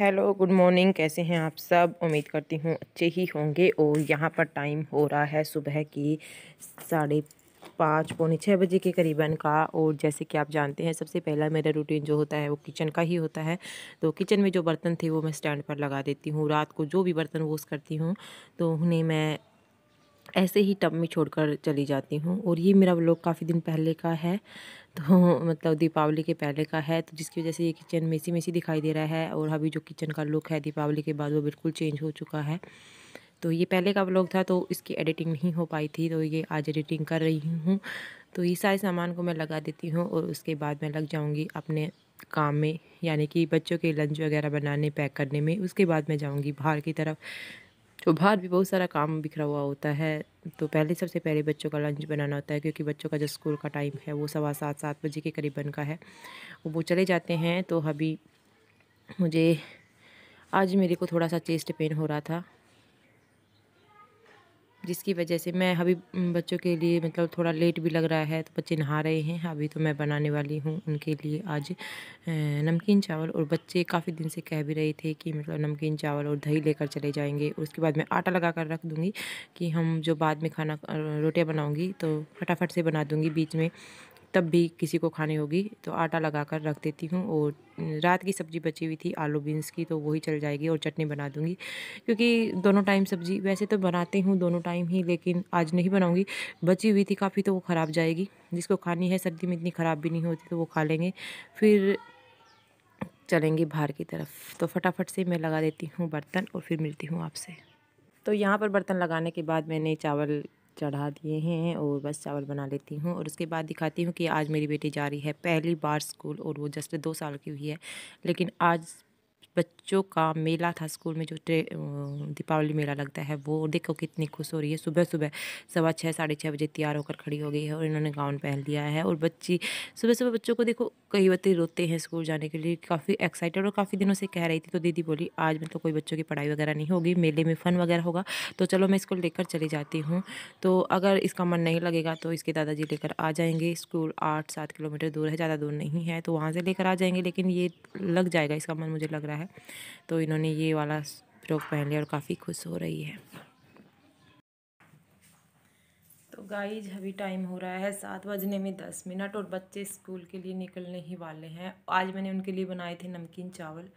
hello good morning कैसे हैं आप सब उम्मीद करती हूँ अच्छे ही होंगे और यहाँ पर टाइम हो रहा है सुबह की साढ़े पाँच पौने छः बजे के करीबन का और जैसे कि आप जानते हैं सबसे पहला मेरा रूटीन जो होता है वो किचन का ही होता है तो किचन में जो बर्तन थे वो मैं स्टैंड पर लगा देती हूँ रात को जो भी बर्तन वोश करती हूँ तो उन्हें मैं ऐसे ही टब में छोड़कर चली जाती हूँ और ये मेरा व्लॉग काफ़ी दिन पहले का है तो मतलब दीपावली के पहले का है तो जिसकी वजह से ये किचन मेसी मेसी दिखाई दे रहा है और अभी जो किचन का लुक है दीपावली के बाद वो बिल्कुल चेंज हो चुका है तो ये पहले का ब्लॉग था तो इसकी एडिटिंग नहीं हो पाई थी तो ये आज एडिटिंग कर रही हूँ तो ये सारे सामान को मैं लगा देती हूँ और उसके बाद मैं लग जाऊँगी अपने काम में यानी कि बच्चों के लंच वगैरह बनाने पैक करने में उसके बाद मैं जाऊँगी बाहर की तरफ तो बाहर भी बहुत सारा काम बिखरा हुआ होता है तो पहले सबसे पहले बच्चों का लंच बनाना होता है क्योंकि बच्चों का जो स्कूल का टाइम है वो सवा सात सात बजे के करीबन का है वो चले जाते हैं तो अभी मुझे आज मेरे को थोड़ा सा चेस्ट पेन हो रहा था जिसकी वजह से मैं अभी बच्चों के लिए मतलब थोड़ा लेट भी लग रहा है तो बच्चे नहा रहे हैं अभी तो मैं बनाने वाली हूँ उनके लिए आज नमकीन चावल और बच्चे काफ़ी दिन से कह भी रहे थे कि मतलब नमकीन चावल और दही लेकर चले जाएंगे उसके बाद मैं आटा लगा कर रख दूँगी कि हम जो बाद में खाना रोटियाँ बनाऊँगी तो फटाफट से बना दूँगी बीच में तब भी किसी को खानी होगी तो आटा लगा कर रख देती हूँ और रात की सब्ज़ी बची हुई थी आलू बीन्स की तो वही चल जाएगी और चटनी बना दूँगी क्योंकि दोनों टाइम सब्ज़ी वैसे तो बनाती हूँ दोनों टाइम ही लेकिन आज नहीं बनाऊँगी बची हुई थी काफ़ी तो वो ख़राब जाएगी जिसको खानी है सर्दी में इतनी ख़राब भी नहीं होती तो वो खा लेंगे फिर चलेंगे बाहर की तरफ तो फटाफट से मैं लगा देती हूँ बर्तन और फिर मिलती हूँ आपसे तो यहाँ पर बर्तन लगाने के बाद मैंने चावल चढ़ा दिए हैं और बस चावल बना लेती हूँ और उसके बाद दिखाती हूँ कि आज मेरी बेटी जा रही है पहली बार स्कूल और वो जस्ट दो साल की हुई है लेकिन आज बच्चों का मेला था स्कूल में जो दीपावली मेला लगता है वो देखो कितनी खुश हो रही है सुबह सुबह सवा छः साढ़े छः बजे तैयार होकर खड़ी हो गई है और इन्होंने गाउन पहन लिया है और बच्ची सुबह सुबह बच्चों को देखो कई बच्चे रोते हैं स्कूल जाने के लिए काफ़ी एक्साइटेड और काफ़ी दिनों से कह रही थी तो दीदी बोली आज मतलब तो कोई बच्चों की पढ़ाई वगैरह नहीं होगी मेले में फ़न वगैरह होगा तो चलो मैं इसको लेकर चली जाती हूँ तो अगर इसका मन नहीं लगेगा तो इसके दादाजी लेकर आ जाएंगे स्कूल आठ सात किलोमीटर दूर है ज़्यादा दूर नहीं है तो वहाँ से लेकर आ जाएंगे लेकिन ये लग जाएगा इसका मन मुझे लग रहा है है तो इन्होंने ये वाला फ्रॉक पहन लिया और काफ़ी खुश हो रही है तो गाइज अभी टाइम हो रहा है सात बजने में दस मिनट और बच्चे स्कूल के लिए निकलने ही वाले हैं आज मैंने उनके लिए बनाए थे नमकीन चावल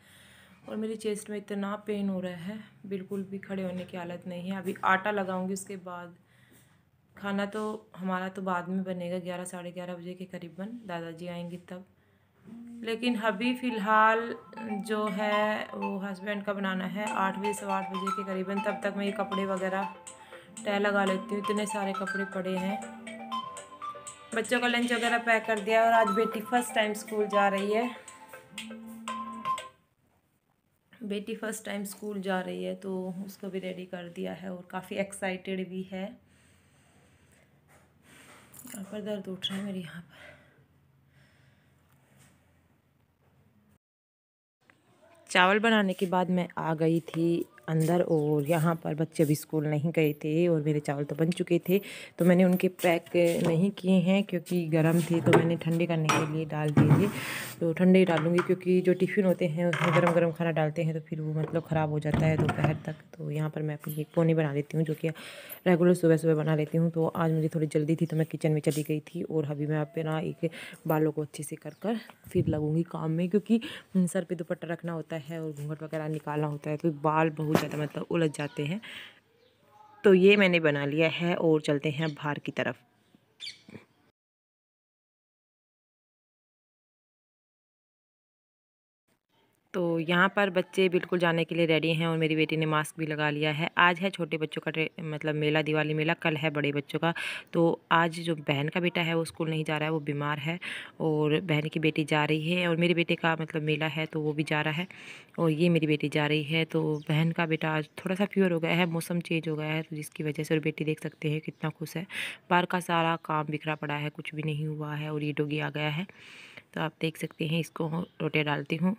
और मेरी चेस्ट में इतना पेन हो रहा है बिल्कुल भी खड़े होने की हालत नहीं है अभी आटा लगाऊंगी उसके बाद खाना तो हमारा तो बाद में बनेगा ग्यारह साढ़े ग्यारह बजे के करीबन दादाजी आएंगे तब लेकिन अभी फ़िलहाल जो है वो हस्बैंड का बनाना है आठ बजे सवा आठ बजे के करीबन तब तक मैं ये कपड़े वगैरह तय लगा लेती हूँ इतने सारे कपड़े पड़े हैं बच्चों का लंच वगैरह पैक कर दिया और आज बेटी फ़र्स्ट टाइम स्कूल जा रही है बेटी फ़र्स्ट टाइम स्कूल जा रही है तो उसको भी रेडी कर दिया है और काफ़ी एक्साइटेड भी है यहाँ पर दर्द उठ रहा है मेरे यहाँ पर चावल बनाने के बाद मैं आ गई थी अंदर और यहाँ पर बच्चे अभी स्कूल नहीं गए थे और मेरे चावल तो बन चुके थे तो मैंने उनके पैक नहीं किए हैं क्योंकि गर्म थे तो मैंने ठंडे करने के लिए डाल दिए थे तो ठंडे ही डालूँगी क्योंकि जो टिफ़िन होते हैं उसमें गर्म गर्म खाना डालते हैं तो फिर वो मतलब ख़राब हो जाता है दोपहर तक तो यहाँ पर मैं अपनी एक पोनी बना लेती हूँ जो कि रेगुलर सुबह सुबह बना लेती हूँ तो आज मुझे थोड़ी जल्दी थी तो मैं किचन में चली गई थी और अभी मैं अपना एक बालों को अच्छे से कर कर फिर लगूँगी काम में क्योंकि सर पर दुपट्टा रखना होता है और घूंघट वगैरह निकालना होता है तो बाल बहुत बहुत ज़्यादा मतलब उलझ जाते हैं तो ये मैंने बना लिया है और चलते हैं बाहर की तरफ तो यहाँ पर बच्चे बिल्कुल जाने के लिए रेडी हैं और मेरी बेटी ने मास्क भी लगा लिया है आज है छोटे बच्चों का मतलब मेला दिवाली मेला कल है बड़े बच्चों का तो आज जो बहन का बेटा है वो स्कूल नहीं जा रहा है वो बीमार है और बहन की बेटी जा रही है और मेरे बेटे का मतलब मेला है तो वो भी जा रहा है और ये मेरी बेटी जा रही है तो बहन का बेटा आज थोड़ा सा प्योर हो गया है मौसम चेंज हो गया है तो जिसकी वजह से और बेटी देख सकते हैं कितना खुश है बाहर का सारा काम बिखरा पड़ा है कुछ भी नहीं हुआ है और ये डोगी आ गया है तो आप देख सकते हैं इसको रोटियाँ डालती हूँ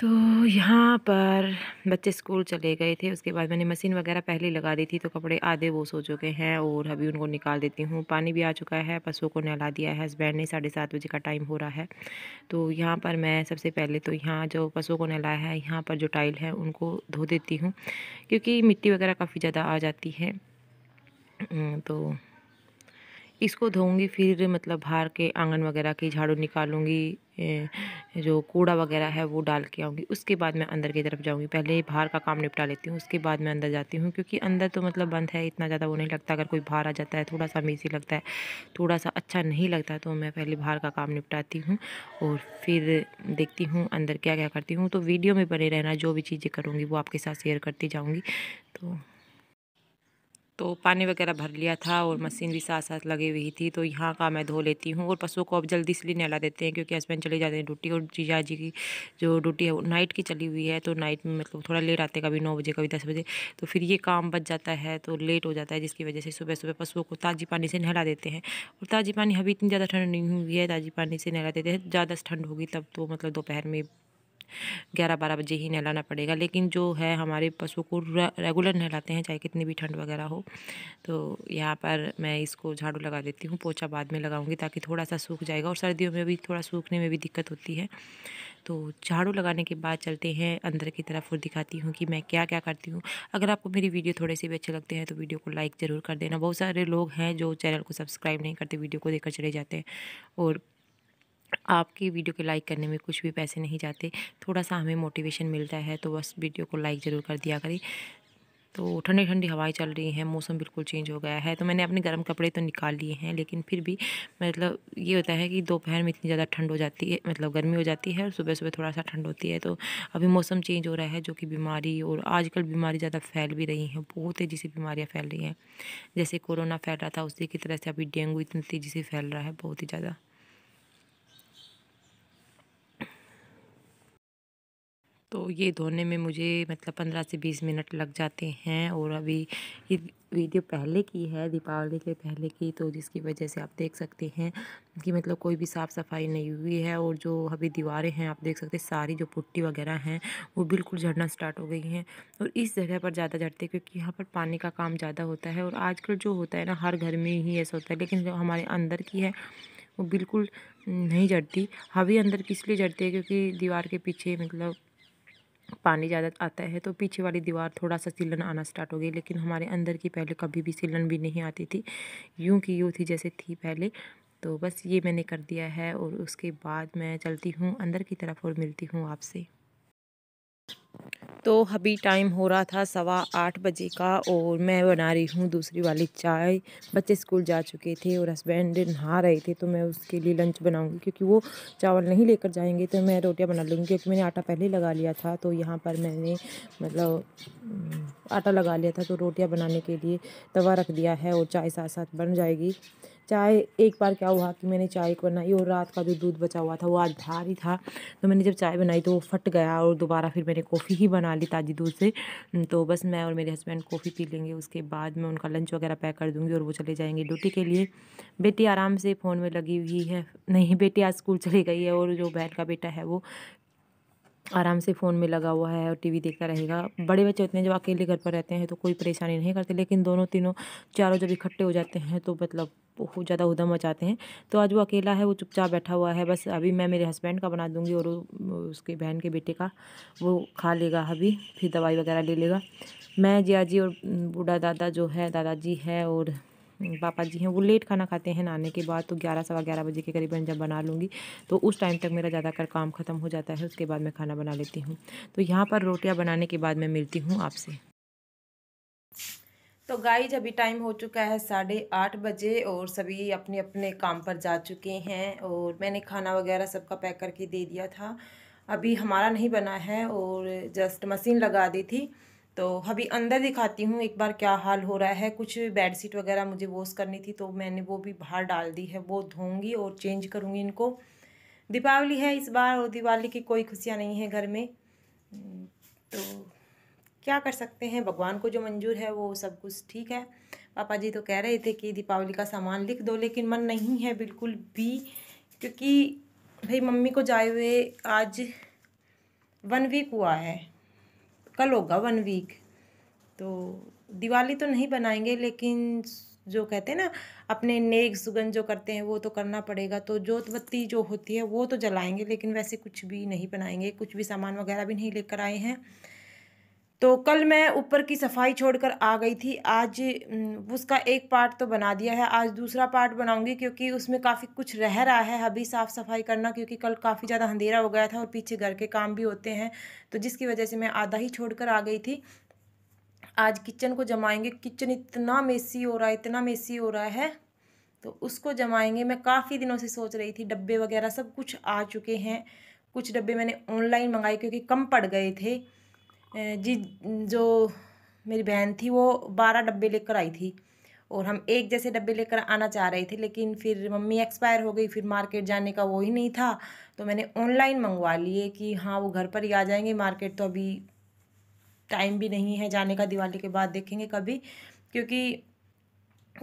तो यहाँ पर बच्चे स्कूल चले गए थे उसके बाद मैंने मशीन वगैरह पहले लगा दी थी तो कपड़े आधे वो सो चुके हैं और अभी उनको निकाल देती हूँ पानी भी आ चुका है पशुओं को नहला दिया है हस्बैंड ने साढ़े सात बजे का टाइम हो रहा है तो यहाँ पर मैं सबसे पहले तो यहाँ जो पशुओं को नहलाया है यहाँ पर जो टाइल है उनको धो देती हूँ क्योंकि मिट्टी वगैरह काफ़ी ज़्यादा आ जाती है तो इसको धोऊंगी फिर मतलब बाहर के आंगन वगैरह की झाड़ू निकालूंगी जो कूड़ा वगैरह है वो डाल के आऊँगी उसके बाद मैं अंदर की तरफ जाऊँगी पहले बाहर का काम निपटा लेती हूँ उसके बाद मैं अंदर जाती हूँ क्योंकि अंदर तो मतलब बंद है इतना ज़्यादा वो नहीं लगता अगर कोई बाहर आ जाता है थोड़ा सा मेजी लगता है थोड़ा सा अच्छा नहीं लगता तो मैं पहले बाहर का काम निपटाती हूँ और फिर देखती हूँ अंदर क्या क्या करती हूँ तो वीडियो में बने रहना जो भी चीज़ें करूँगी वो आपके साथ शेयर करती जाऊँगी तो तो पानी वगैरह भर लिया था और मशीन भी साथ साथ लगी हुई थी तो यहाँ का मैं धो लेती हूँ और पशुओं को अब जल्दी इसलिए नहला देते हैं क्योंकि हस्बैंड चले जाते हैं ड्यूटी और जीजा जी की जो ड्यूटी है वो नाइट की चली हुई है तो नाइट में मतलब थोड़ा लेट आते कभी नौ बजे कभी दस बजे तो फिर ये काम बच जाता है तो लेट हो जाता है जिसकी वजह से सुबह सुबह पशुओं को ताज़ी पानी से नहला देते हैं और ताज़ी पानी अभी इतनी ज़्यादा ठंड नहीं हुई है ताज़ी पानी से नहला देते हैं ज़्यादा ठंड होगी तब तो मतलब दोपहर में ग्यारह बारह बजे ही नहलाना पड़ेगा लेकिन जो है हमारे पशु को रेगुलर नहलाते हैं चाहे कितनी भी ठंड वगैरह हो तो यहाँ पर मैं इसको झाड़ू लगा देती हूँ पोछा बाद में लगाऊंगी ताकि थोड़ा सा सूख जाएगा और सर्दियों में भी थोड़ा सूखने में भी दिक्कत होती है तो झाड़ू लगाने के बाद चलते हैं अंदर की तरफ और दिखाती हूँ कि मैं क्या क्या करती हूँ अगर आपको मेरी वीडियो थोड़े से भी अच्छे लगते हैं तो वीडियो को लाइक ज़रूर कर देना बहुत सारे लोग हैं जो चैनल को सब्सक्राइब नहीं करते वीडियो को देखकर चले जाते हैं और आपकी वीडियो के लाइक करने में कुछ भी पैसे नहीं जाते थोड़ा सा हमें मोटिवेशन मिलता है तो बस वीडियो को लाइक ज़रूर कर दिया करें तो ठंडी ठंडी हवाएं चल रही हैं मौसम बिल्कुल चेंज हो गया है तो मैंने अपने गर्म कपड़े तो निकाल लिए हैं लेकिन फिर भी मतलब ये होता है कि दोपहर में इतनी ज़्यादा ठंड हो जाती है मतलब गर्मी हो जाती है और सुबह सुबह थोड़ा सा ठंड होती है तो अभी मौसम चेंज हो रहा है जो कि बीमारी और आजकल बीमारी ज़्यादा फैल भी रही हैं बहुत तेज़ी से बीमारियाँ फैल रही हैं जैसे कोरोना फैल रहा था उसी की तरह से अभी डेंगू इतनी तेज़ी से फैल रहा है बहुत ही ज़्यादा तो ये धोने में मुझे मतलब पंद्रह से बीस मिनट लग जाते हैं और अभी ये वीडियो पहले की है दीपावली के पहले की तो जिसकी वजह से आप देख सकते हैं कि मतलब कोई भी साफ़ सफाई नहीं हुई है और जो अभी दीवारें हैं आप देख सकते हैं सारी जो पुट्टी वगैरह हैं वो बिल्कुल झड़ना स्टार्ट हो गई हैं और इस जगह पर ज़्यादा झड़ते हैं क्योंकि यहाँ पर पानी का काम ज़्यादा होता है और आजकल जो होता है ना हर घर में ही ऐसा होता है लेकिन जो हमारे अंदर की है वो बिल्कुल नहीं जड़ती हवी अंदर किस लिए जड़ती है क्योंकि दीवार के पीछे मतलब पानी ज़्यादा आता है तो पीछे वाली दीवार थोड़ा सा सिलन आना स्टार्ट हो गई लेकिन हमारे अंदर की पहले कभी भी सीलन भी नहीं आती थी यूँ की यूँ थी जैसे थी पहले तो बस ये मैंने कर दिया है और उसके बाद मैं चलती हूँ अंदर की तरफ और मिलती हूँ आपसे तो अभी टाइम हो रहा था सवा आठ बजे का और मैं बना रही हूँ दूसरी वाली चाय बच्चे स्कूल जा चुके थे और हस्बैंड नहा रहे थे तो मैं उसके लिए लंच बनाऊँगी क्योंकि वो चावल नहीं लेकर जाएंगे तो मैं रोटियाँ बना लूँगी क्योंकि मैंने आटा पहले लगा लिया था तो यहाँ पर मैंने मतलब आटा लगा लिया था तो रोटियाँ बनाने के लिए तवा रख दिया है और चाय साथ साथ बन जाएगी चाय एक बार क्या हुआ कि मैंने चाय को बनाई और रात का जो दूध बचा हुआ था वो आज भारी था तो मैंने जब चाय बनाई तो वो फट गया और दोबारा फिर मैंने कॉफ़ी ही बना ली ताज़ी दूध से हम्म, तो बस मैं और मेरे हस्बैंड कॉफ़ी पी लेंगे उसके बाद मैं उनका लंच वगैरह पैक कर दूँगी और वो चले जाएँगे ड्यूटी के लिए बेटी आराम से फ़ोन में लगी हुई है नहीं बेटी आज स्कूल चली गई है और जो बहन का बेटा है वो आराम से फ़ोन में लगा हुआ है और टीवी देखता रहेगा बड़े बच्चे होते हैं जब अकेले घर पर रहते हैं तो कोई परेशानी नहीं करते लेकिन दोनों तीनों चारों जब इकट्ठे हो जाते हैं तो मतलब बहुत ज़्यादा उदम मचाते हैं तो आज वो अकेला है वो चुपचाप बैठा हुआ है बस अभी मैं मेरे हस्बैंड का बना दूँगी और उसके बहन के बेटे का वो खा लेगा अभी फिर दवाई वगैरह ले लेगा मैं जिया जी और बूढ़ा दादा जो है दादाजी है और पापा जी हैं वो लेट खाना खाते हैं नहाने के बाद तो ग्यारह सवा ग्यारह बजे के करीबन जब बना लूँगी तो उस टाइम तक मेरा ज़्यादातर काम ख़त्म हो जाता है उसके बाद मैं खाना बना लेती हूँ तो यहाँ पर रोटियाँ बनाने के बाद मैं मिलती हूँ आपसे तो गाइज अभी टाइम हो चुका है साढ़े आठ बजे और सभी अपने अपने काम पर जा चुके हैं और मैंने खाना वगैरह सबका पैक करके दे दिया था अभी हमारा नहीं बना है और जस्ट मशीन लगा दी थी तो अभी अंदर दिखाती हूँ एक बार क्या हाल हो रहा है कुछ बेड शीट वगैरह मुझे वॉश करनी थी तो मैंने वो भी बाहर डाल दी है वो धोंगी और चेंज करूँगी इनको दीपावली है इस बार और दिवाली की कोई खुशियाँ नहीं है घर में हम्म, तो क्या कर सकते हैं भगवान को जो मंजूर है वो सब कुछ ठीक है पापा जी तो कह रहे थे कि दीपावली का सामान लिख दो लेकिन मन नहीं है बिल्कुल भी क्योंकि भाई मम्मी को जाए हुए आज वन वीक हुआ है कल होगा वन वीक तो दिवाली तो नहीं बनाएंगे लेकिन जो कहते हैं ना अपने नेक सुगन जो करते हैं वो तो करना पड़ेगा तो जोत बत्ती जो होती है वो तो जलाएंगे लेकिन वैसे कुछ भी नहीं बनाएंगे कुछ भी सामान वगैरह भी नहीं लेकर आए हैं तो कल मैं ऊपर की सफाई छोड़कर आ गई थी आज उसका एक पार्ट तो बना दिया है आज दूसरा पार्ट बनाऊंगी क्योंकि उसमें काफ़ी कुछ रह रहा है अभी साफ़ सफाई करना क्योंकि कल काफ़ी ज़्यादा अंधेरा हो गया था और पीछे घर के काम भी होते हैं तो जिसकी वजह से मैं आधा ही छोड़कर आ गई थी आज किचन को जमाएंगे किचन इतना मेसी हो रहा है इतना मेसी हो रहा है तो उसको जमाएंगे मैं काफ़ी दिनों से सोच रही थी डब्बे वगैरह सब कुछ आ चुके हैं कुछ डब्बे मैंने ऑनलाइन मंगाए क्योंकि कम पड़ गए थे जी जो मेरी बहन थी वो बारह डब्बे लेकर आई थी और हम एक जैसे डब्बे लेकर आना चाह रहे थे लेकिन फिर मम्मी एक्सपायर हो गई फिर मार्केट जाने का वो ही नहीं था तो मैंने ऑनलाइन मंगवा लिए कि हाँ वो घर पर ही आ जाएंगे मार्केट तो अभी टाइम भी नहीं है जाने का दिवाली के बाद देखेंगे कभी क्योंकि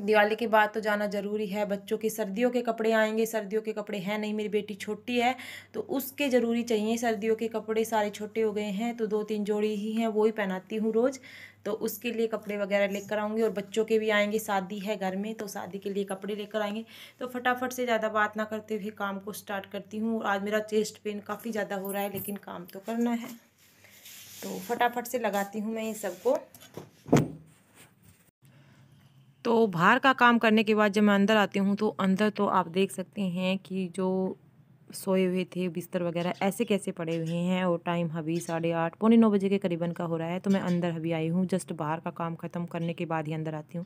दिवाली के बाद तो जाना ज़रूरी है बच्चों के सर्दियों के कपड़े आएंगे सर्दियों के कपड़े हैं नहीं मेरी बेटी छोटी है तो उसके ज़रूरी चाहिए सर्दियों के कपड़े सारे छोटे हो गए हैं तो दो तीन जोड़ी ही हैं वो ही पहनाती हूँ रोज़ तो उसके लिए कपड़े वगैरह लेकर आऊँगी और बच्चों के भी आएंगे शादी है घर में तो शादी के लिए कपड़े लेकर आएंगे तो फटाफट से ज़्यादा बात ना करते हुए काम को स्टार्ट करती हूँ आज मेरा चेस्ट पेन काफ़ी ज़्यादा हो रहा है लेकिन काम तो करना है तो फटाफट से लगाती हूँ मैं ये सबको तो बाहर का काम करने के बाद जब मैं अंदर आती हूँ तो अंदर तो आप देख सकते हैं कि जो सोए हुए थे बिस्तर वगैरह ऐसे कैसे पड़े हुए हैं और टाइम अभी साढ़े आठ पौने नौ बजे के करीबन का हो रहा है तो मैं अंदर अभी आई हूँ जस्ट बाहर का काम ख़त्म करने के बाद ही अंदर आती हूँ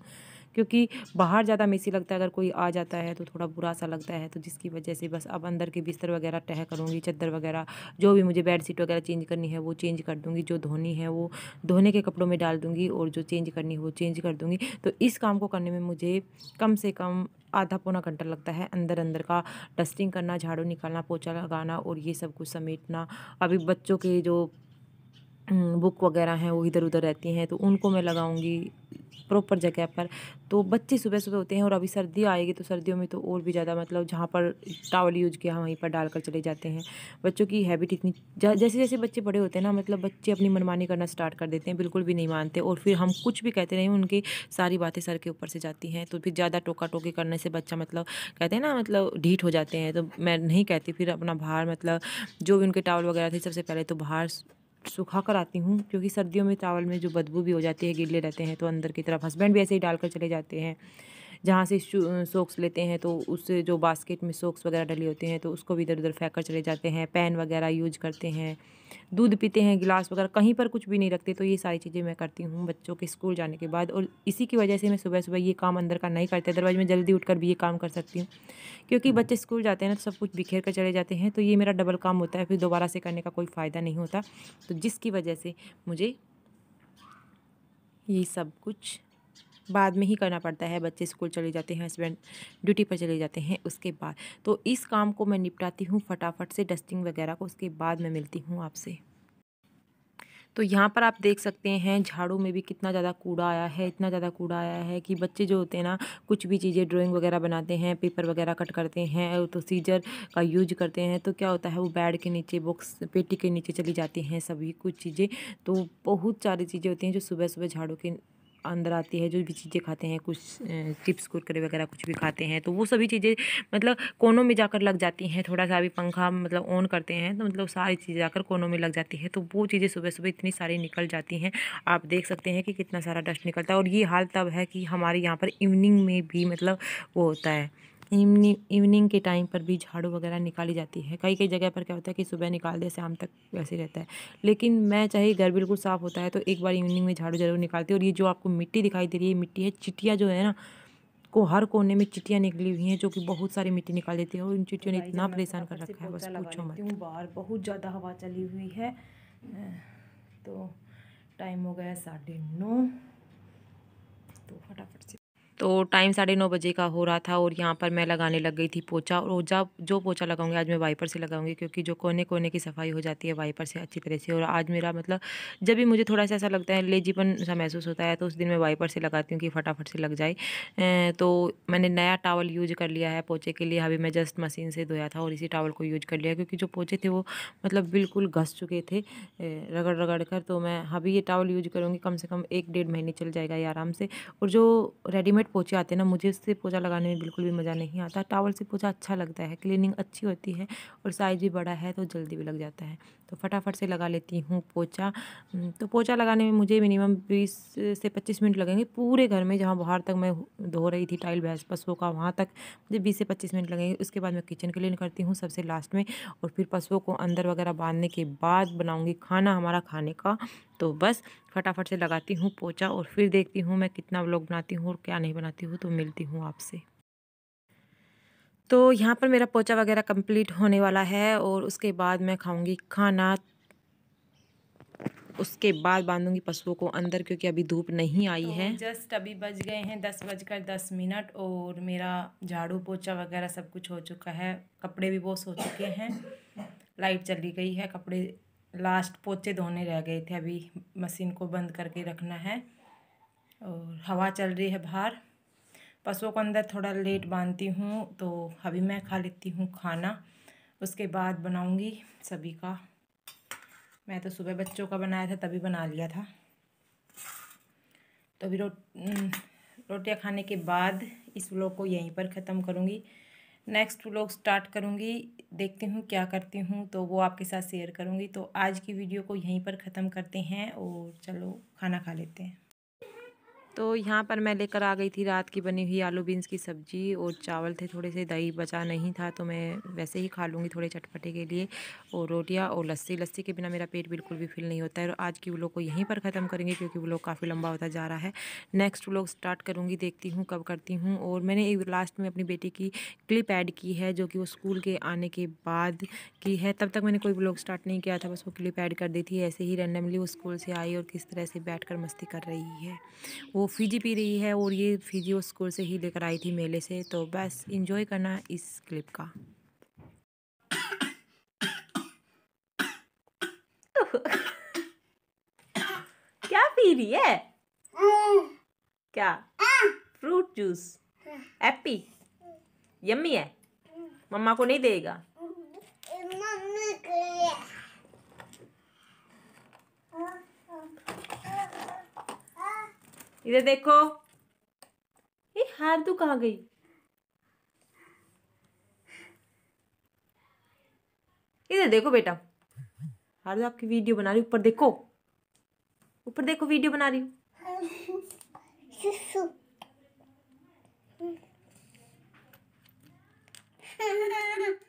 क्योंकि बाहर ज़्यादा मेसी लगता है अगर कोई आ जाता है तो थोड़ा बुरा सा लगता है तो जिसकी वजह से बस अब अंदर के बिस्तर वगैरह तह करूँगी चद्दर वगैरह जो भी मुझे बेड शीट वगैरह चेंज करनी है वो चेंज कर दूँगी जो धोनी है वो धोने के कपड़ों में डाल दूँगी और जो चेंज करनी है वो चेंज कर दूँगी तो इस काम को करने में मुझे कम से कम आधा पौना घंटा लगता है अंदर अंदर का डस्टिंग करना झाड़ू निकालना पोछा लगाना और ये सब कुछ समेटना अभी बच्चों के जो बुक वगैरह हैं वो इधर उधर रहती हैं तो उनको मैं लगाऊंगी प्रॉपर जगह पर तो बच्चे सुबह सुबह होते हैं और अभी सर्दी आएगी तो सर्दियों में तो और भी ज़्यादा मतलब जहाँ पर टावल यूज किया वहीं पर डालकर चले जाते हैं बच्चों की हैबिट इतनी जैसे जैसे बच्चे बड़े होते हैं ना मतलब बच्चे अपनी मनमानी करना स्टार्ट कर देते हैं बिल्कुल भी नहीं मानते और फिर हम कुछ भी कहते नहीं उनकी सारी बातें सर के ऊपर से जाती हैं तो फिर ज़्यादा टोका टोकी करने से बच्चा मतलब कहते हैं ना मतलब ढीठ हो जाते हैं तो मैं नहीं कहती फिर अपना बाहर मतलब जो भी उनके टावल वगैरह थे सबसे पहले तो बाहर सुखा कर आती हूँ क्योंकि सर्दियों में चावल में जो बदबू भी हो जाती है गीले रहते हैं तो अंदर की तरफ हस्बैंड भी ऐसे ही डाल कर चले जाते हैं जहाँ से सॉक्स लेते हैं तो उस जो बास्केट में सॉक्स वगैरह डले होते हैं तो उसको भी इधर उधर फेंक कर चले जाते हैं पेन वगैरह यूज करते हैं दूध पीते हैं गिलास वगैरह कहीं पर कुछ भी नहीं रखते तो ये सारी चीज़ें मैं करती हूँ बच्चों के स्कूल जाने के बाद और इसी की वजह से मैं सुबह सुबह ये काम अंदर का नहीं करती अदरवाइज मैं जल्दी उठकर भी ये काम कर सकती हूँ क्योंकि बच्चे स्कूल जाते हैं ना तो सब कुछ बिखेर कर चले जाते हैं तो ये मेरा डबल काम होता है फिर दोबारा से करने का कोई फ़ायदा नहीं होता तो जिसकी वजह से मुझे ये सब कुछ बाद में ही करना पड़ता है बच्चे स्कूल चले जाते हैं हस्बैंड ड्यूटी पर चले जाते हैं उसके बाद तो इस काम को मैं निपटाती हूँ फटाफट से डस्टिंग वगैरह को उसके बाद मैं मिलती हूँ आपसे तो यहाँ पर आप देख सकते हैं झाड़ू में भी कितना ज़्यादा कूड़ा आया है इतना ज़्यादा कूड़ा आया है कि बच्चे जो होते हैं ना कुछ भी चीज़ें ड्राइंग वगैरह बनाते हैं पेपर वगैरह कट करते हैं तो सीजर का यूज करते हैं तो क्या होता है वो बेड के नीचे बॉक्स पेटी के नीचे चली जाती हैं सभी कुछ चीज़ें तो बहुत सारी चीज़ें होती हैं जो सुबह सुबह झाड़ू के अंदर आती है जो भी चीज़ें खाते हैं कुछ चिप्स कुरकरे वगैरह कुछ भी खाते हैं तो वो सभी चीज़ें मतलब कोनों में जाकर लग जाती हैं थोड़ा सा भी पंखा मतलब ऑन करते हैं तो मतलब सारी चीज़ें जाकर कोनों में लग जाती है तो वो चीज़ें सुबह सुबह इतनी सारी निकल जाती हैं आप देख सकते हैं कि कितना सारा डस्ट निकलता है और ये हाल तब है कि हमारे यहाँ पर इवनिंग में भी मतलब वो होता है इवनिंग इवनिंग के टाइम पर भी झाड़ू वगैरह निकाली जाती है कई कई जगह पर क्या होता है कि सुबह निकाल दे शाम तक वैसे रहता है लेकिन मैं चाहे घर बिल्कुल साफ़ होता है तो एक बार इवनिंग में झाड़ू जरूर निकालती हूँ और ये जो आपको मिट्टी दिखाई दे रही है मिट्टी है चिटिया जो है ना को हर कोने में चिटियाँ निकली हुई हैं जो कि बहुत सारी मिट्टी निकाल देती है और इन चिटियों ने इतना परेशान तो कर रखा है बस पूछो मत बाहर बहुत ज़्यादा हवा चली हुई है तो टाइम हो गया साढ़े नौ तो फटाफट से तो टाइम साढ़े नौ बजे का हो रहा था और यहाँ पर मैं लगाने लग गई थी पोछा और जब जो पोछा लगाऊंगी आज मैं वाइपर से लगाऊंगी क्योंकि जो कोने कोने की सफाई हो जाती है वाइपर से अच्छी तरह से और आज मेरा मतलब जब भी मुझे थोड़ा सा ऐसा लगता है लेजीपन सा महसूस होता है तो उस दिन मैं वाइपर से लगाती हूँ कि फटाफट से लग जाए तो मैंने नया टावल यूज कर लिया है पोछे के लिए अभी मैं जस्ट मशीन से धोया था और इसी टावल को यूज कर लिया क्योंकि जो पोछे थे वो मतलब बिल्कुल घस चुके थे रगड़ रगड़ कर तो मैं अभी ये टावल यूज करूँगी कम से कम एक डेढ़ महीने चल जाएगा ये आराम से और जो रेडीमेड पोछे आते हैं ना मुझे इससे पोछा लगाने में बिल्कुल भी मज़ा नहीं आता टावल से पोछा अच्छा लगता है क्लीनिंग अच्छी होती है और साइज़ भी बड़ा है तो जल्दी भी लग जाता है तो फटाफट से लगा लेती हूँ पोछा तो पोछा लगाने में मुझे मिनिमम बीस से पच्चीस मिनट लगेंगे पूरे घर में जहाँ बाहर तक मैं धो रही थी टाइल भैंस पशुओं का वहाँ तक मुझे बीस से पच्चीस मिनट लगेंगे उसके बाद मैं किचन क्लीन करती हूँ सबसे लास्ट में और फिर पशुओं को अंदर वगैरह बांधने के बाद बनाऊँगी खाना हमारा खाने का तो बस फटाफट से लगाती हूँ पोचा और फिर देखती हूँ मैं कितना ब्लॉग बनाती हूँ और क्या नहीं बनाती हूँ तो मिलती हूँ आपसे तो यहाँ पर मेरा पोचा वगैरह कंप्लीट होने वाला है और उसके बाद मैं खाऊंगी खाना उसके बाद बांधूंगी पशुओं को अंदर क्योंकि अभी धूप नहीं आई तो है जस्ट अभी बज गए हैं दस बजकर दस मिनट और मेरा झाड़ू पोछा वगैरह सब कुछ हो चुका है कपड़े भी बहुत हो चुके हैं लाइट चली गई है कपड़े लास्ट पोचे धोने रह गए थे अभी मशीन को बंद करके रखना है और हवा चल रही है बाहर पशुओं को अंदर थोड़ा लेट बांधती हूँ तो अभी मैं खा लेती हूँ खाना उसके बाद बनाऊँगी सभी का मैं तो सुबह बच्चों का बनाया था तभी बना लिया था तो अभी रो रोटियाँ खाने के बाद इस व्लॉग को यहीं पर ख़त्म करूँगी नेक्स्ट व्लॉग स्टार्ट करूँगी देखती हूँ क्या करती हूँ तो वो आपके साथ शेयर करूँगी तो आज की वीडियो को यहीं पर ख़त्म करते हैं और चलो खाना खा लेते हैं तो यहाँ पर मैं लेकर आ गई थी रात की बनी हुई आलू बीन्स की सब्ज़ी और चावल थे थोड़े से दही बचा नहीं था तो मैं वैसे ही खा लूँगी थोड़े चटपटे के लिए और रोटियाँ और लस्सी लस्सी के बिना मेरा पेट बिल्कुल भी फिल नहीं होता है और आज की व्लॉग को यहीं पर ख़त्म करेंगे क्योंकि व्लॉग काफ़ी लंबा होता जा रहा है नेक्स्ट व्लॉग स्टार्ट करूँगी देखती हूँ कब करती हूँ और मैंने एक लास्ट में अपनी बेटी की क्लिप ऐड की है जो कि वो स्कूल के आने के बाद की है तब तक मैंने कोई व्लॉग स्टार्ट नहीं किया था बस वो क्लिप ऐड कर दी थी ऐसे ही रैंडमली वो स्कूल से आई और किस तरह से बैठ मस्ती कर रही है वो फीजी पी रही है और ये फीजी वो स्कूल से ही लेकर आई थी मेले से तो बस इंजॉय करना इस क्लिप का क्या पी रही है क्या फ्रूट जूस एप्पी यम्मी है मम्मा को नहीं देगा इधर देखो ये हार तू कहाँ गई इधर देखो बेटा हार तो आपकी वीडियो बना रही ऊपर देखो ऊपर देखो वीडियो बना रही हूँ